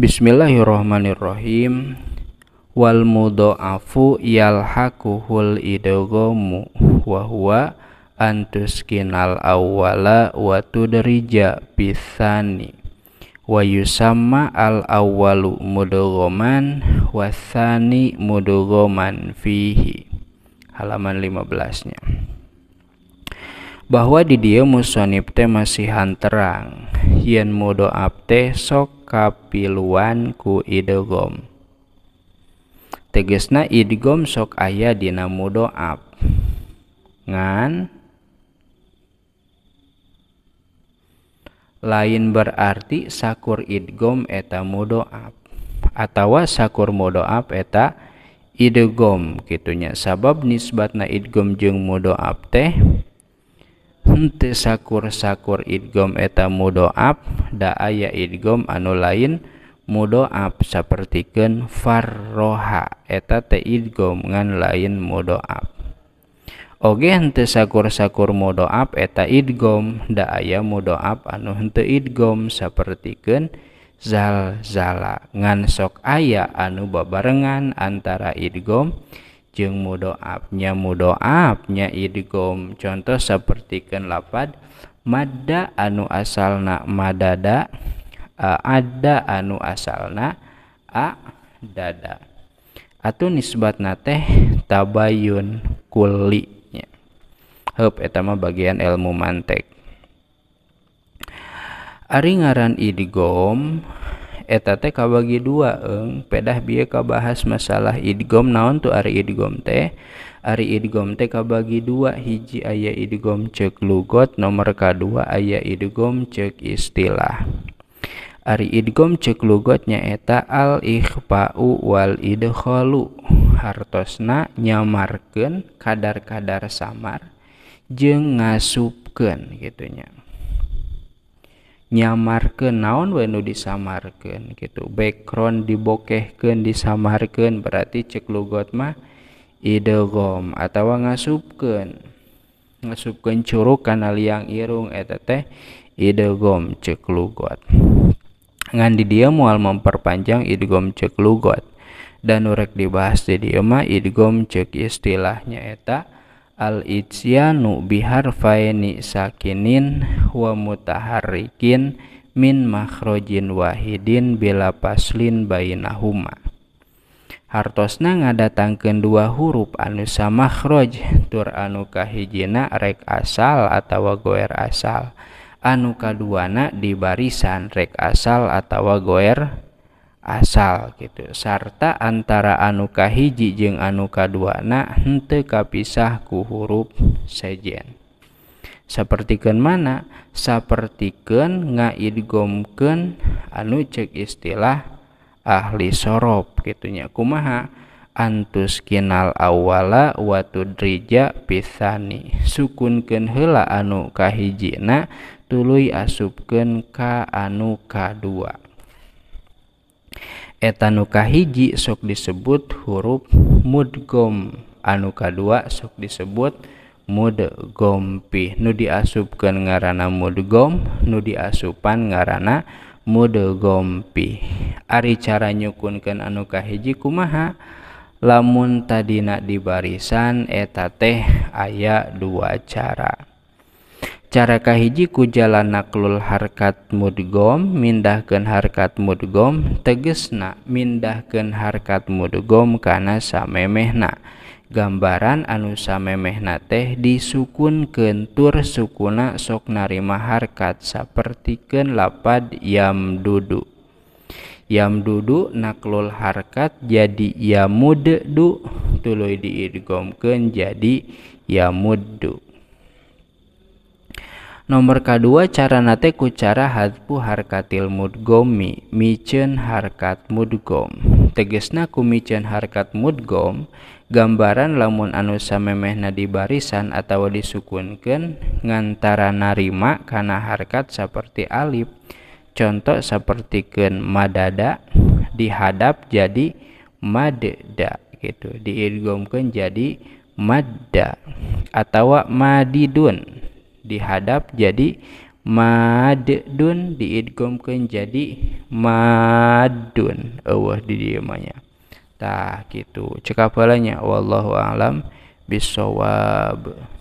Bismillahirrahmanirrahim wal mudha'afu yalhaquhul idogomu wahuwa huwa antuskinal awwala wa tudrija bisani wa yusamma al awwalu mudogoman wasani mudogoman fihi halaman 15-nya bahwa di dia musonib teh masih hanterang yen mudo apte sok kapiluan ku idgham Tegasna idgham sok aya dina ap, ngan lain berarti sakur idgom eta ap, atawa sakur ap eta idgom kitunya. sabab nisbatna idgom jeung ap teh Hunte sakur sakur idgoom eta muap nda aya idgom anu lain mudoap sepertiken farroha eta te idgom ngan lain muap. Ogente sakur- sakur modoap eta idgom nda aya muap anu hente idgom sepertiken zalzala ngansok aya anu babarengan antara idgom, jeng mudoabnya mudoabnya idgom iya contoh sepertikan lapad Mada anu asalna madada a, ada anu asalna a dada atau nisbat nate tabayun kuli heup eta bagian ilmu mantek ari ngaran idgom iya eteta kabagi dua eng pedah bi kabahas masalah idgom naon tuh Ari idgom teh Ari idgom teh kabagi dua hiji ayah idgom cek lugot nomor kedua ayah idgom cek istilah Ari idgom cek lugotnya eta al ikhfa'u wal idkholu hartosna nyamarkan kadar-kadar samar jeng ngasupkan gitunya nyamarkan naon wenu disamarkan gitu background dibokehkan disamarkan berarti cek lugot mah idegom atau ngasupkan ngasupkan curug kana liang irung eta idegom cek lugot ngan di dia mual memperpanjang idegom cek lugot dan urek dibahas di dia mah idgom cek istilahnya eta al-isyanu biharfaini sakinin wa mutaharrikin min makhrojin wahidin bila paslin bainahuma hartosna ngadatangkeun dua huruf anu sama tur anu kahijina rek asal atawa goer asal anu kaduana di barisan rek asal atawa goer asal gitu serta antara anuka hiji jeng anuka duana hente kapisah ku huruf sejen sepertikan mana sepertikan ngaidgomken anu cek istilah ahli sorop gitunya kumaha antus kenal awala watu drija pisani sukunken hela anu kahijina tuluy asupken ka anu kadua Eanuka hijji sok disebut huruf mud goom. Anuka dua sok disebut mud gompi. Nudi asupke ngaranana mud goom, nudi asupan ngaana mud gompi. Ari cara nyukun ke anukahiji kumaha la mua dina di barisan eta teh aya dua cara. cara kahiji ku jalan naklul harkat mudgom mindahkan harkat mudgom tegesna mindahkan harkat mudgom karena samemehna gambaran anu samemehna teh disukun kentur sukuna sok narima harkat ken lapad yam dudu yam dudu naklul harkat jadi yamudu tuluy diidgomkeun jadi yamuddu Nomor kedua cara nate ku cara hadpu harkatil mudgomi micen harkat mudgom. Tegesna ku micen harkat mudgom gambaran lamun anu samemehna di barisan atau disukunkan ngantara narima karena harkat seperti alif. Contoh seperti ken madada dihadap jadi madda gitu diidgomkan jadi madda atau madidun dihadap jadi madun diidgomkeun jadi madun awah di diamanya tak tah gitu. cekapalanya cek wallahu alam bisawab